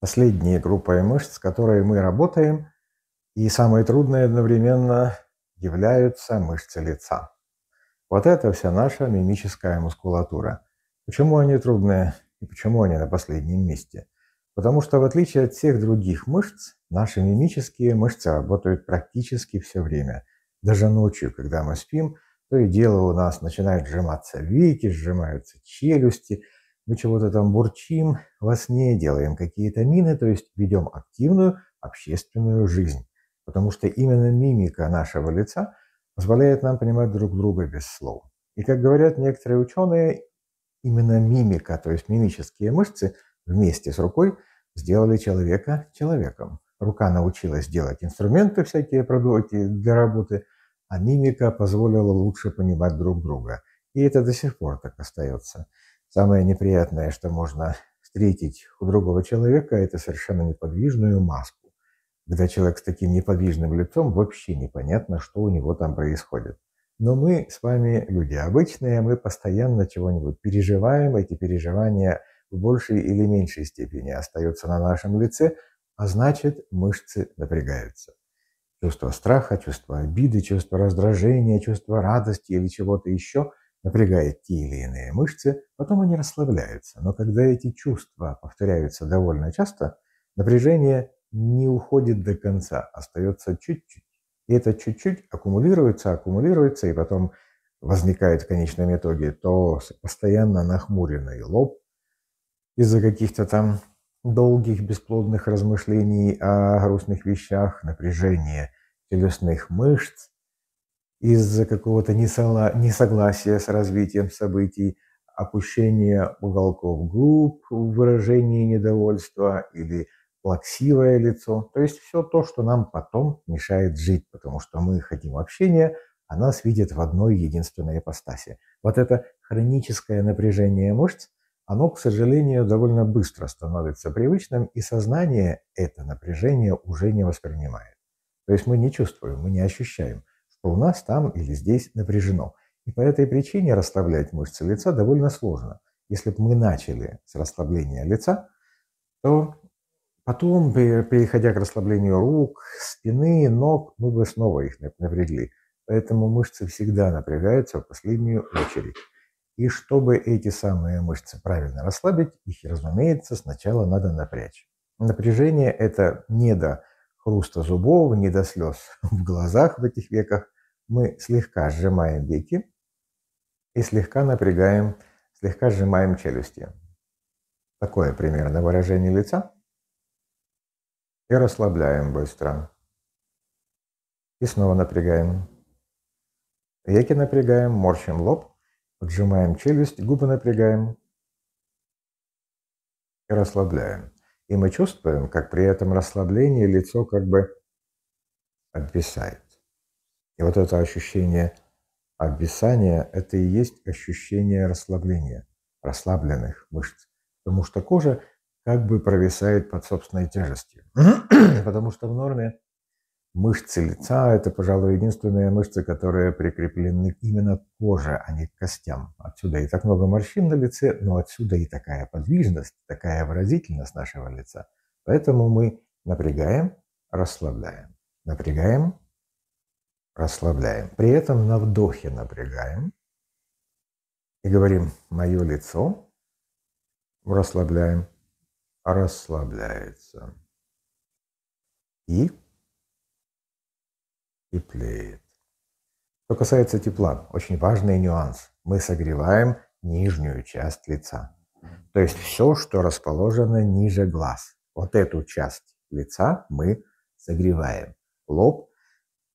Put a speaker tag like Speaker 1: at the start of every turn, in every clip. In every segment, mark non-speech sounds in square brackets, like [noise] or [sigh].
Speaker 1: последние группы мышц, с которой мы работаем, и самые трудные одновременно являются мышцы лица. Вот это вся наша мимическая мускулатура. Почему они трудные и почему они на последнем месте? Потому что в отличие от всех других мышц, наши мимические мышцы работают практически все время. Даже ночью, когда мы спим, то и дело у нас начинают сжиматься веки, сжимаются челюсти – мы чего-то там бурчим, во сне делаем какие-то мины, то есть ведем активную общественную жизнь. Потому что именно мимика нашего лица позволяет нам понимать друг друга без слов. И как говорят некоторые ученые, именно мимика, то есть мимические мышцы вместе с рукой сделали человека человеком. Рука научилась делать инструменты всякие продукты для работы, а мимика позволила лучше понимать друг друга. И это до сих пор так остается. Самое неприятное, что можно встретить у другого человека, это совершенно неподвижную маску. Когда человек с таким неподвижным лицом, вообще непонятно, что у него там происходит. Но мы с вами люди обычные, мы постоянно чего-нибудь переживаем, эти переживания в большей или меньшей степени остаются на нашем лице, а значит мышцы напрягаются. Чувство страха, чувство обиды, чувство раздражения, чувство радости или чего-то еще – напрягает те или иные мышцы, потом они расслабляются. Но когда эти чувства повторяются довольно часто, напряжение не уходит до конца, остается чуть-чуть. И это чуть-чуть аккумулируется, аккумулируется, и потом возникает в конечном итоге то постоянно нахмуренный лоб из-за каких-то там долгих бесплодных размышлений о грустных вещах, напряжение телесных мышц, из-за какого-то несогласия с развитием событий, опущение уголков губ в выражении недовольства или плаксивое лицо. То есть все то, что нам потом мешает жить, потому что мы хотим общения, а нас видят в одной единственной ипостаси. Вот это хроническое напряжение мышц, оно, к сожалению, довольно быстро становится привычным, и сознание это напряжение уже не воспринимает. То есть мы не чувствуем, мы не ощущаем – что у нас там или здесь напряжено. И по этой причине расслаблять мышцы лица довольно сложно. Если бы мы начали с расслабления лица, то потом, переходя к расслаблению рук, спины, ног, мы бы снова их напрягли. Поэтому мышцы всегда напрягаются в последнюю очередь. И чтобы эти самые мышцы правильно расслабить, их, разумеется, сначала надо напрячь. Напряжение – это не до хруста зубов, не до слез [laughs] в глазах в этих веках, мы слегка сжимаем веки и слегка напрягаем, слегка сжимаем челюсти. Такое примерно выражение лица. И расслабляем быстро. И снова напрягаем. Веки напрягаем, морщим лоб, поджимаем челюсть, губы напрягаем и расслабляем. И мы чувствуем, как при этом расслаблении лицо как бы обвисает. И вот это ощущение обвисания – это и есть ощущение расслабления, расслабленных мышц. Потому что кожа как бы провисает под собственной тяжестью. [clears throat] Потому что в норме мышцы лица – это, пожалуй, единственные мышцы, которые прикреплены именно к коже, а не к костям. Отсюда и так много морщин на лице, но отсюда и такая подвижность, такая выразительность нашего лица. Поэтому мы напрягаем, расслабляем. Напрягаем, расслабляем. При этом на вдохе напрягаем и говорим «моё лицо», расслабляем, расслабляется. И и теплеет. Что касается тепла, очень важный нюанс. Мы согреваем нижнюю часть лица. То есть все, что расположено ниже глаз. Вот эту часть лица мы согреваем. Лоб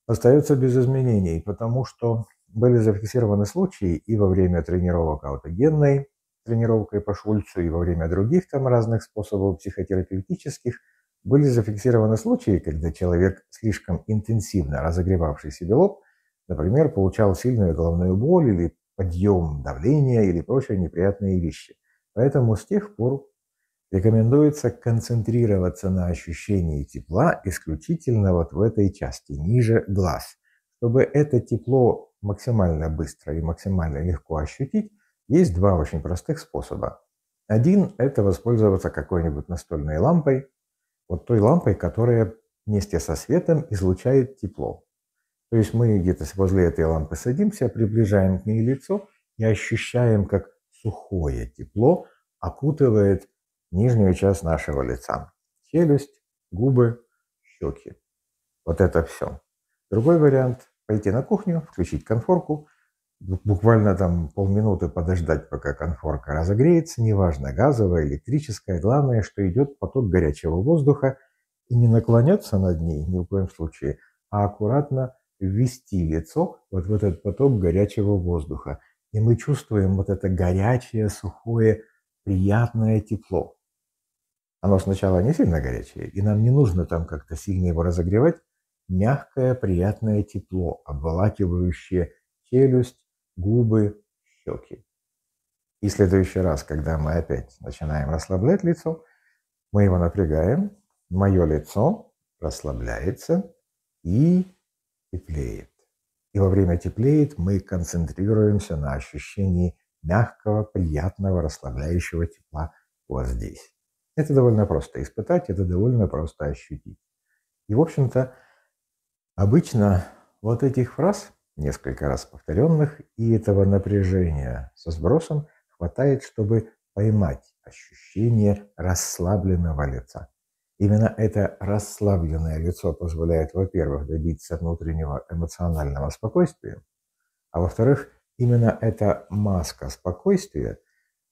Speaker 1: остается без изменений, потому что были зафиксированы случаи и во время тренировок аутогенной, тренировкой по Шульцу, и во время других там разных способов психотерапевтических – были зафиксированы случаи, когда человек, слишком интенсивно разогревавший себе лоб, например, получал сильную головную боль или подъем давления или прочие неприятные вещи. Поэтому с тех пор рекомендуется концентрироваться на ощущении тепла исключительно вот в этой части, ниже глаз. Чтобы это тепло максимально быстро и максимально легко ощутить, есть два очень простых способа. Один – это воспользоваться какой-нибудь настольной лампой – вот той лампой, которая вместе со светом излучает тепло. То есть мы где-то возле этой лампы садимся, приближаем к ней лицо и ощущаем, как сухое тепло окутывает нижнюю часть нашего лица. Челюсть, губы, щеки. Вот это все. Другой вариант – пойти на кухню, включить конфорку буквально там полминуты подождать, пока конфорка разогреется, неважно, газовая, электрическая, главное, что идет поток горячего воздуха, и не наклоняться над ней ни в коем случае, а аккуратно ввести лицо вот в этот поток горячего воздуха. И мы чувствуем вот это горячее, сухое, приятное тепло. Оно сначала не сильно горячее, и нам не нужно там как-то сильно его разогревать. Мягкое, приятное тепло, обволакивающее челюсть, губы, щеки. И в следующий раз, когда мы опять начинаем расслаблять лицо, мы его напрягаем, мое лицо расслабляется и теплеет. И во время теплеет мы концентрируемся на ощущении мягкого, приятного, расслабляющего тепла вот здесь. Это довольно просто испытать, это довольно просто ощутить. И, в общем-то, обычно вот этих фраз – несколько раз повторенных, и этого напряжения со сбросом хватает, чтобы поймать ощущение расслабленного лица. Именно это расслабленное лицо позволяет, во-первых, добиться внутреннего эмоционального спокойствия, а во-вторых, именно эта маска спокойствия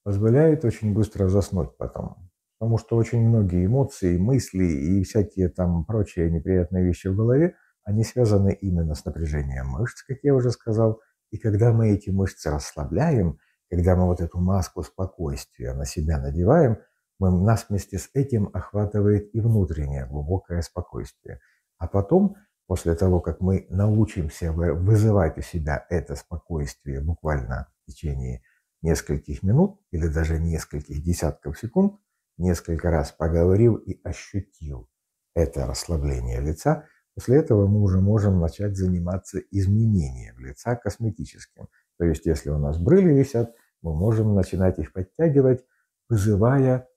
Speaker 1: позволяет очень быстро заснуть потом. Потому что очень многие эмоции, мысли и всякие там прочие неприятные вещи в голове – они связаны именно с напряжением мышц, как я уже сказал. И когда мы эти мышцы расслабляем, когда мы вот эту маску спокойствия на себя надеваем, мы, нас вместе с этим охватывает и внутреннее глубокое спокойствие. А потом, после того, как мы научимся вызывать у себя это спокойствие буквально в течение нескольких минут или даже нескольких десятков секунд, несколько раз поговорил и ощутил это расслабление лица – После этого мы уже можем начать заниматься изменением лица косметическим. То есть, если у нас брыли висят, мы можем начинать их подтягивать, вызывая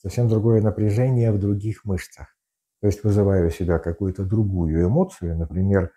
Speaker 1: совсем другое напряжение в других мышцах. То есть, вызывая у себя какую-то другую эмоцию, например,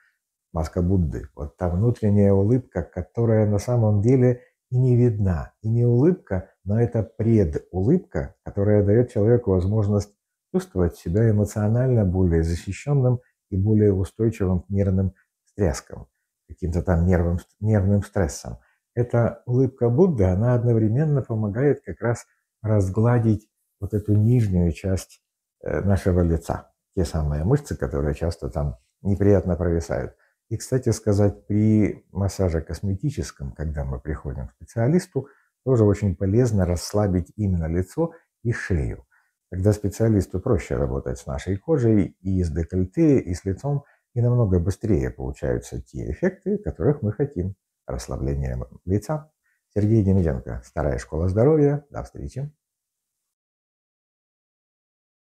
Speaker 1: маска Будды. Вот та внутренняя улыбка, которая на самом деле и не видна. И не улыбка, но это предулыбка, которая дает человеку возможность чувствовать себя эмоционально более защищенным и более устойчивым к нервным стряскам, каким-то там нервным, нервным стрессам. Эта улыбка Будды, она одновременно помогает как раз разгладить вот эту нижнюю часть э, нашего лица, те самые мышцы, которые часто там неприятно провисают. И, кстати сказать, при массаже косметическом, когда мы приходим к специалисту, тоже очень полезно расслабить именно лицо и шею. Тогда специалисту проще работать с нашей кожей и с декольте, и с лицом, и намного быстрее получаются те эффекты, которых мы хотим. Расслабление лица. Сергей Демиденко, Старая школа здоровья. До встречи.